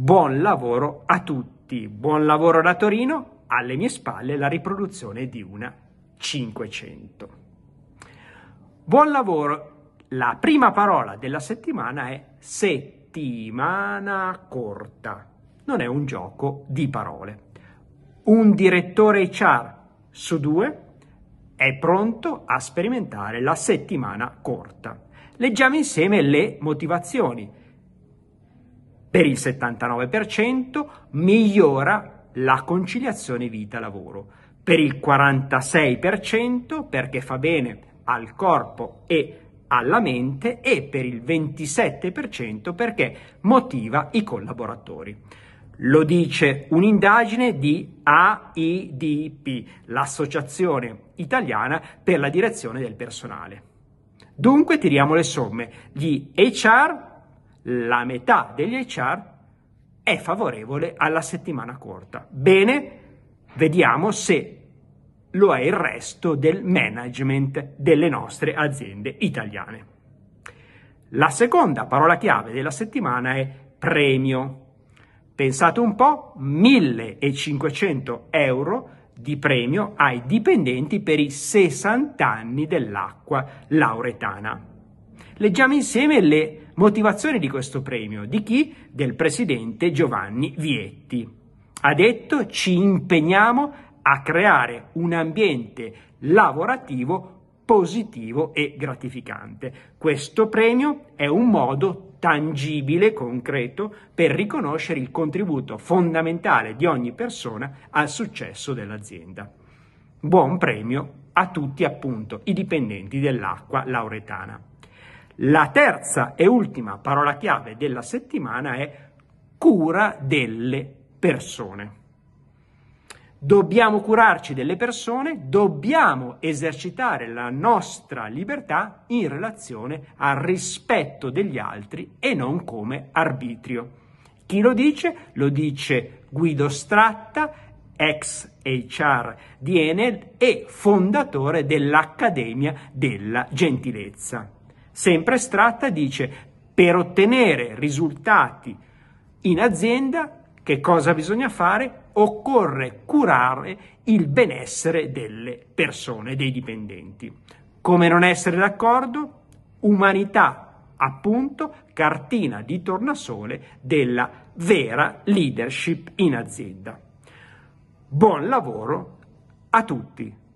Buon lavoro a tutti, buon lavoro da Torino, alle mie spalle la riproduzione di una 500. Buon lavoro, la prima parola della settimana è settimana corta, non è un gioco di parole. Un direttore HR su due è pronto a sperimentare la settimana corta. Leggiamo insieme le motivazioni per il 79%, migliora la conciliazione vita-lavoro, per il 46% perché fa bene al corpo e alla mente e per il 27% perché motiva i collaboratori. Lo dice un'indagine di AIDP, l'Associazione Italiana per la Direzione del Personale. Dunque tiriamo le somme. Gli HR la metà degli HR è favorevole alla settimana corta. Bene, vediamo se lo è il resto del management delle nostre aziende italiane. La seconda parola chiave della settimana è premio. Pensate un po', 1500 euro di premio ai dipendenti per i 60 anni dell'acqua lauretana. Leggiamo insieme le Motivazione di questo premio di chi? Del presidente Giovanni Vietti. Ha detto ci impegniamo a creare un ambiente lavorativo positivo e gratificante. Questo premio è un modo tangibile, concreto, per riconoscere il contributo fondamentale di ogni persona al successo dell'azienda. Buon premio a tutti appunto i dipendenti dell'acqua lauretana. La terza e ultima parola chiave della settimana è cura delle persone. Dobbiamo curarci delle persone, dobbiamo esercitare la nostra libertà in relazione al rispetto degli altri e non come arbitrio. Chi lo dice? Lo dice Guido Stratta, ex HR di Enel e fondatore dell'Accademia della Gentilezza sempre Stratta dice per ottenere risultati in azienda che cosa bisogna fare? Occorre curare il benessere delle persone, dei dipendenti. Come non essere d'accordo? Umanità, appunto, cartina di tornasole della vera leadership in azienda. Buon lavoro a tutti!